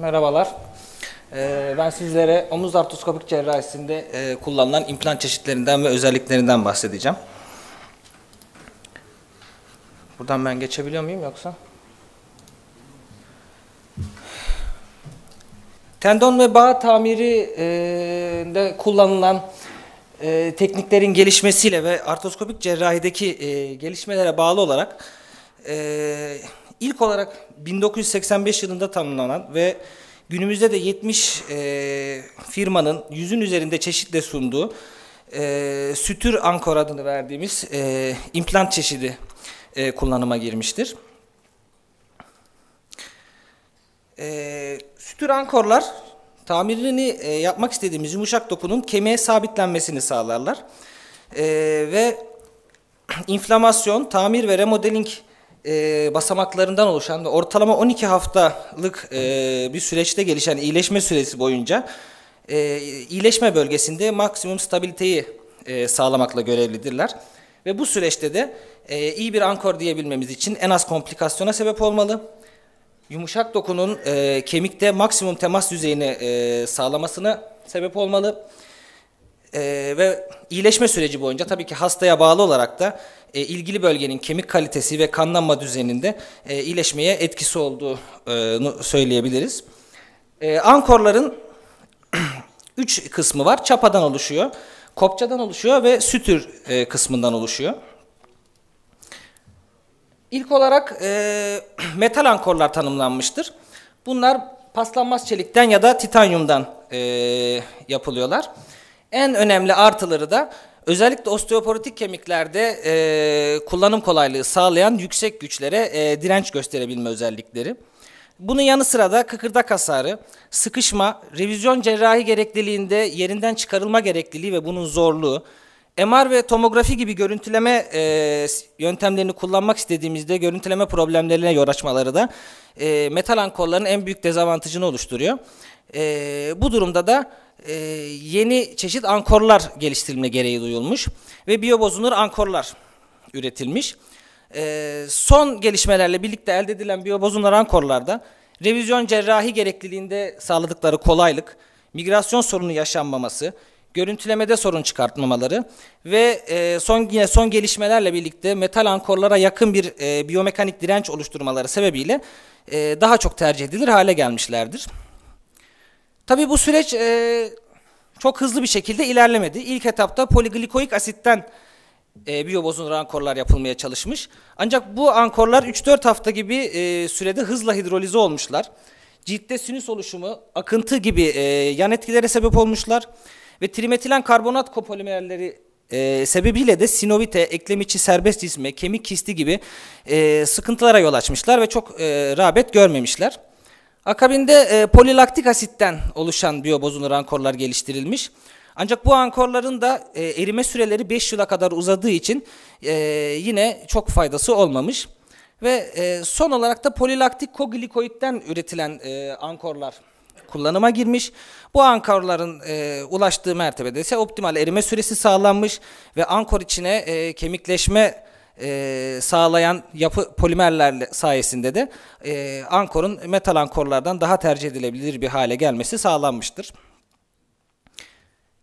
Merhabalar. Ee, ben sizlere omuz artroskopik cerrahisinde e, kullanılan implant çeşitlerinden ve özelliklerinden bahsedeceğim. Buradan ben geçebiliyor muyum yoksa? Tendon ve bağ tamirinde kullanılan e, tekniklerin gelişmesiyle ve artroskopik cerrahideki e, gelişmelere bağlı olarak e, İlk olarak 1985 yılında tanımlanan ve günümüzde de 70 e, firmanın yüzün üzerinde çeşitle sunduğu e, sütür ankor adını verdiğimiz e, implant çeşidi e, kullanıma girmiştir. E, sütür ankorlar tamirini e, yapmak istediğimiz yumuşak dokunun kemiğe sabitlenmesini sağlarlar. E, ve inflamasyon, tamir ve remodeling e, basamaklarından oluşan ve ortalama 12 haftalık e, bir süreçte gelişen iyileşme süresi boyunca e, iyileşme bölgesinde maksimum stabiliteyi e, sağlamakla görevlidirler. Ve bu süreçte de e, iyi bir ankor diyebilmemiz için en az komplikasyona sebep olmalı. Yumuşak dokunun e, kemikte maksimum temas düzeyini e, sağlamasına sebep olmalı. E, ve iyileşme süreci boyunca tabii ki hastaya bağlı olarak da e, ilgili bölgenin kemik kalitesi ve kanlanma düzeninde e, iyileşmeye etkisi olduğunu söyleyebiliriz. E, ankorların üç kısmı var. Çapadan oluşuyor, kopçadan oluşuyor ve sütür e, kısmından oluşuyor. İlk olarak e, metal ankorlar tanımlanmıştır. Bunlar paslanmaz çelikten ya da titanyumdan e, yapılıyorlar. En önemli artıları da Özellikle osteoporotik kemiklerde e, kullanım kolaylığı sağlayan yüksek güçlere e, direnç gösterebilme özellikleri. Bunun yanı sıra da kıkırdak hasarı, sıkışma, revizyon cerrahi gerekliliğinde yerinden çıkarılma gerekliliği ve bunun zorluğu, MR ve tomografi gibi görüntüleme e, yöntemlerini kullanmak istediğimizde görüntüleme problemlerine yol açmaları da e, metal ankorların en büyük dezavantajını oluşturuyor. E, bu durumda da e, yeni çeşit ankorlar geliştirilme gereği duyulmuş ve biyobozunur ankorlar üretilmiş. E, son gelişmelerle birlikte elde edilen biyobozunur ankorlarda revizyon cerrahi gerekliliğinde sağladıkları kolaylık, migrasyon sorunu yaşanmaması, görüntülemede sorun çıkartmamaları ve e, son yine son gelişmelerle birlikte metal ankorlara yakın bir e, biyomekanik direnç oluşturmaları sebebiyle e, daha çok tercih edilir hale gelmişlerdir. Tabi bu süreç e, çok hızlı bir şekilde ilerlemedi. İlk etapta poliglikoik asitten e, biyobozun ankorlar yapılmaya çalışmış. Ancak bu ankorlar 3-4 hafta gibi e, sürede hızla hidrolize olmuşlar. Ciltte sinüs oluşumu, akıntı gibi e, yan etkilere sebep olmuşlar. Ve trimetilen karbonat kopolimerleri e, sebebiyle de sinovite, eklem içi serbest dizme, kemik kisti gibi e, sıkıntılara yol açmışlar ve çok e, rağbet görmemişler. Akabinde e, polilaktik asitten oluşan biyobozunur ankorlar geliştirilmiş. Ancak bu ankorların da e, erime süreleri 5 yıla kadar uzadığı için e, yine çok faydası olmamış. Ve e, son olarak da polilaktik koglikoidden üretilen e, ankorlar kullanıma girmiş. Bu ankorların e, ulaştığı mertebede ise optimal erime süresi sağlanmış ve ankor içine e, kemikleşme e, sağlayan yapı polimerler sayesinde de e, ankorun metal ankorlardan daha tercih edilebilir bir hale gelmesi sağlanmıştır.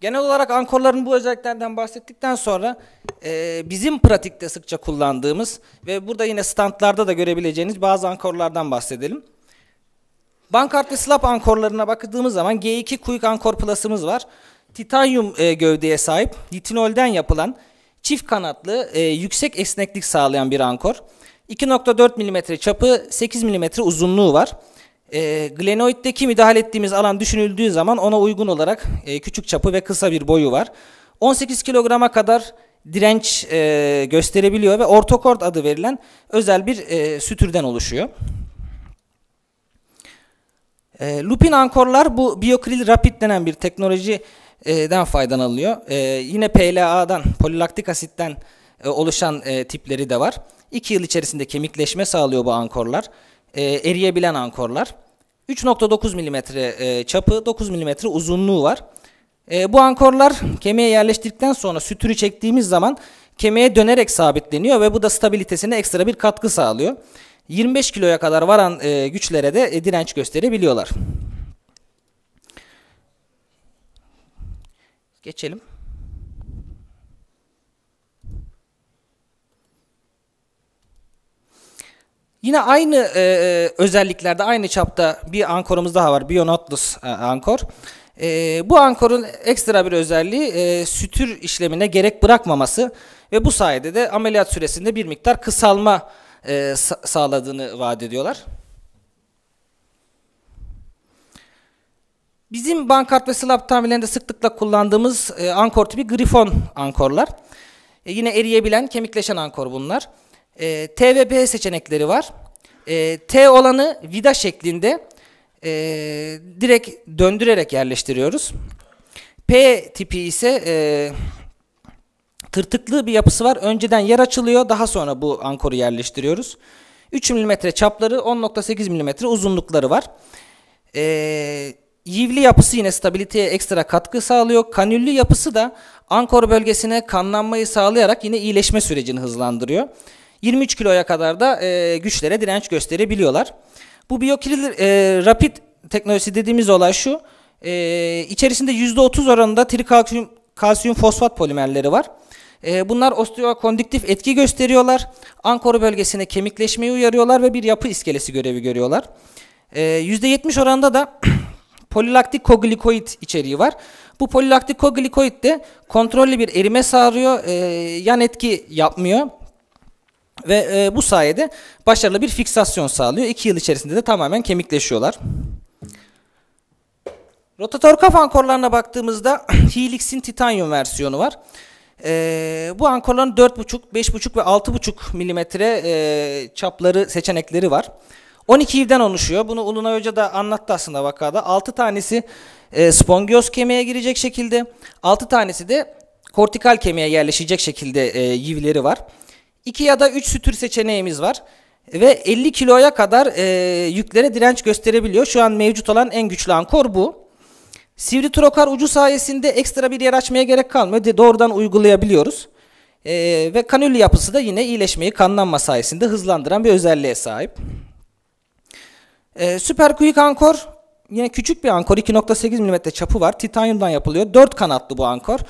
Genel olarak ankorların bu özelliklerden bahsettikten sonra e, bizim pratikte sıkça kullandığımız ve burada yine standlarda da görebileceğiniz bazı ankorlardan bahsedelim. Bankart ve slap ankorlarına baktığımız zaman G2 Quick Ankor Plus'ımız var. Titanyum e, gövdeye sahip, litinolden yapılan Çift kanatlı, e, yüksek esneklik sağlayan bir ankor. 2.4 mm çapı, 8 mm uzunluğu var. E, glenoiddeki müdahale ettiğimiz alan düşünüldüğü zaman ona uygun olarak e, küçük çapı ve kısa bir boyu var. 18 kilograma kadar direnç e, gösterebiliyor ve ortokord adı verilen özel bir e, sütürden oluşuyor. E, lupin ankorlar bu biokril rapid denen bir teknoloji e, den faydalanılıyor. E, yine PLA'dan, polilaktik asitten e, oluşan tipleri de var. 2 yıl içerisinde kemikleşme sağlıyor bu ankorlar. Eriyebilen ankorlar. 3.9 mm çapı, 9 mm uzunluğu var. E, bu ankorlar kemiğe yerleştirdikten sonra sütürü çektiğimiz zaman kemiğe dönerek sabitleniyor ve bu da stabilitesine ekstra bir katkı sağlıyor. 25 kiloya kadar varan e, güçlere de e, direnç gösterebiliyorlar. Geçelim. Yine aynı e, e, özelliklerde, aynı çapta bir ankorumuz daha var. Bionotless e, ankor. E, bu ankorun ekstra bir özelliği e, sütür işlemine gerek bırakmaması ve bu sayede de ameliyat süresinde bir miktar kısalma e, sağladığını vaat ediyorlar. Bizim bankart ve slab tamirlerinde sıklıkla kullandığımız e, ankor tipi grifon ankorlar. E, yine eriyebilen, kemikleşen ankor bunlar. E, T ve B seçenekleri var. E, T olanı vida şeklinde e, direkt döndürerek yerleştiriyoruz. P tipi ise e, tırtıklı bir yapısı var. Önceden yer açılıyor, daha sonra bu ankoru yerleştiriyoruz. 3 mm çapları, 10.8 mm uzunlukları var. Eee Yivli yapısı yine stabiliteye ekstra katkı sağlıyor. Kanüllü yapısı da ankor bölgesine kanlanmayı sağlayarak yine iyileşme sürecini hızlandırıyor. 23 kiloya kadar da e, güçlere direnç gösterebiliyorlar. Bu biyokirilir e, rapid teknolojisi dediğimiz olay şu. E, içerisinde %30 oranında trikalsiyum kalsiyum fosfat polimerleri var. E, bunlar osteokondiktif etki gösteriyorlar. Ankor bölgesine kemikleşmeyi uyarıyorlar ve bir yapı iskelesi görevi görüyorlar. E, %70 oranında da polilaktik koglikoid içeriği var. Bu polilaktik koglikoid de kontrollü bir erime sağlıyor, e, yan etki yapmıyor. Ve e, bu sayede başarılı bir fiksasyon sağlıyor. 2 yıl içerisinde de tamamen kemikleşiyorlar. Rotator kaf ankorlarına baktığımızda Helix'in titanyum versiyonu var. Ee, bu ankorların 4,5, 5,5 ve 6,5 milimetre e, çapları seçenekleri var. 12 ivden oluşuyor. Bunu Ulunay Hoca da anlattı aslında vakada. 6 tanesi e, spongioz kemiğe girecek şekilde, 6 tanesi de kortikal kemiğe yerleşecek şekilde e, yivleri var. 2 ya da 3 sütür seçeneğimiz var ve 50 kiloya kadar e, yüklere direnç gösterebiliyor. Şu an mevcut olan en güçlü ankor bu. Sivri trokar ucu sayesinde ekstra bir yer açmaya gerek kalmıyor. De doğrudan uygulayabiliyoruz. E, ve kanül yapısı da yine iyileşmeyi kanlanma sayesinde hızlandıran bir özelliğe sahip. Ee, süper Quick Ankor yine küçük bir ankor 2.8 mm çapı var. Titanyumdan yapılıyor. 4 kanatlı bu ankor.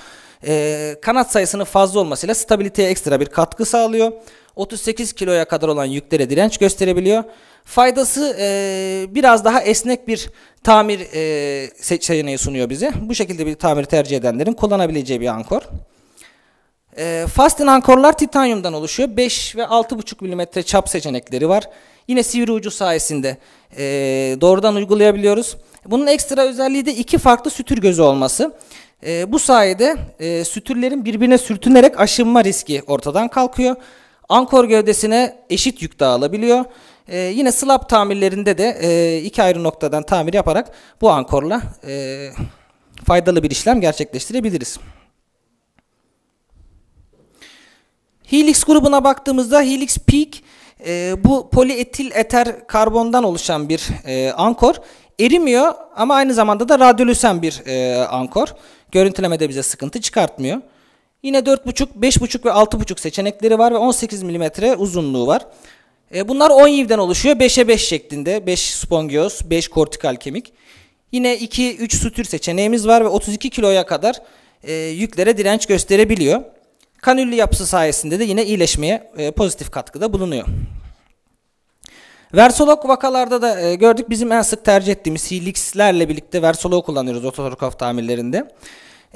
Ee, kanat sayısının fazla olmasıyla stabiliteye ekstra bir katkı sağlıyor. 38 kiloya kadar olan yüklere direnç gösterebiliyor. Faydası e, biraz daha esnek bir tamir e, seçeneği sunuyor bize. Bu şekilde bir tamir tercih edenlerin kullanabileceği bir ankor. E, ee, Fastin ankorlar titanyumdan oluşuyor. 5 ve 6,5 mm çap seçenekleri var. Yine sivri ucu sayesinde e, doğrudan uygulayabiliyoruz. Bunun ekstra özelliği de iki farklı sütür gözü olması. E, bu sayede e, sütürlerin birbirine sürtünerek aşınma riski ortadan kalkıyor. Ankor gövdesine eşit yük dağılabiliyor. E, yine slap tamirlerinde de e, iki ayrı noktadan tamir yaparak bu ankorla e, faydalı bir işlem gerçekleştirebiliriz. Helix grubuna baktığımızda Helix Peak e, bu polietil eter karbondan oluşan bir e, ankor erimiyor ama aynı zamanda da radyolüsen bir e, ankor. Görüntülemede bize sıkıntı çıkartmıyor. Yine 4.5, 5.5 ve 6.5 seçenekleri var ve 18 mm uzunluğu var. E, bunlar 10 yivden oluşuyor. 5'e 5 şeklinde. 5 spongios, 5 kortikal kemik. Yine 2-3 sutür seçeneğimiz var ve 32 kiloya kadar e, yüklere direnç gösterebiliyor. Kanüllü yapısı sayesinde de yine iyileşmeye e, pozitif katkıda bulunuyor. Versolog vakalarda da e, gördük bizim en sık tercih ettiğimiz Helix'lerle birlikte versolog kullanıyoruz ototorokaf tamirlerinde.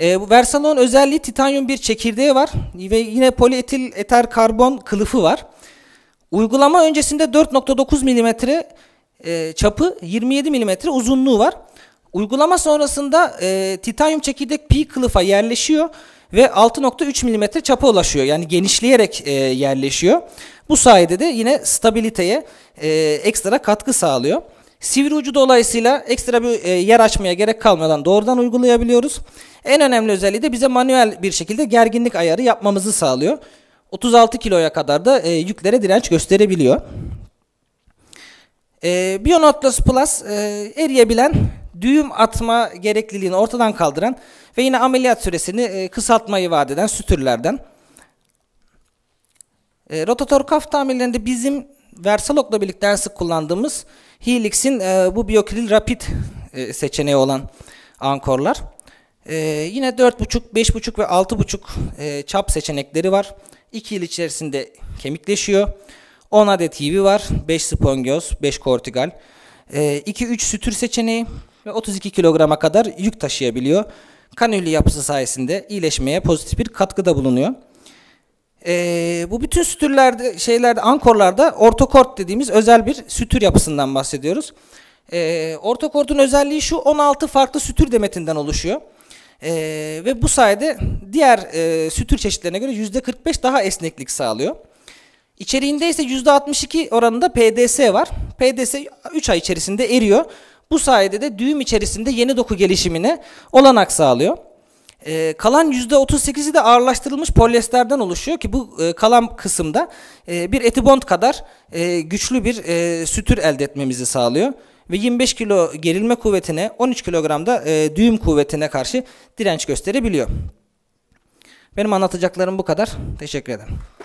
E, bu versolog'un özelliği titanyum bir çekirdeği var ve yine polietil eter karbon kılıfı var. Uygulama öncesinde 4.9 mm e, çapı 27 mm uzunluğu var. Uygulama sonrasında e, titanyum çekirdek pi kılıfa yerleşiyor ve 6.3 mm çapa ulaşıyor. Yani genişleyerek e, yerleşiyor. Bu sayede de yine stabiliteye e, ekstra katkı sağlıyor. Sivri ucu dolayısıyla ekstra bir e, yer açmaya gerek kalmadan doğrudan uygulayabiliyoruz. En önemli özelliği de bize manuel bir şekilde gerginlik ayarı yapmamızı sağlıyor. 36 kiloya kadar da e, yüklere direnç gösterebiliyor. E, Bionot Plus Plus e, eriyebilen düğüm atma gerekliliğini ortadan kaldıran ve yine ameliyat süresini e, kısaltmayı vaat eden sütürlerden. E, rotator kaf tamirlerinde bizim Versalok'la birlikte en sık kullandığımız Helix'in e, bu biyokril rapid seçeneği olan ankorlar. Yine 4.5, 5.5 ve 6.5 çap seçenekleri var. 2 yıl içerisinde kemikleşiyor. 10 adet hivi var. 5 spongios, 5 kortikal. 2-3 sütür seçeneği ve 32 kilograma kadar yük taşıyabiliyor. Kanüli yapısı sayesinde iyileşmeye pozitif bir katkıda bulunuyor. Ee, bu bütün sütürlerde, şeylerde, ankorlarda ortokort dediğimiz özel bir sütür yapısından bahsediyoruz. Ee, ortokortun özelliği şu 16 farklı sütür demetinden oluşuyor. Ee, ve bu sayede diğer e, sütür çeşitlerine göre %45 daha esneklik sağlıyor. İçeriğinde ise %62 oranında PDS var. PDS 3 ay içerisinde eriyor. Bu sayede de düğüm içerisinde yeni doku gelişimine olanak sağlıyor. E, kalan %38'i de ağırlaştırılmış polyesterden oluşuyor ki bu e, kalan kısımda e, bir etibond kadar e, güçlü bir e, sütür elde etmemizi sağlıyor. Ve 25 kilo gerilme kuvvetine 13 kilogramda e, düğüm kuvvetine karşı direnç gösterebiliyor. Benim anlatacaklarım bu kadar. Teşekkür ederim.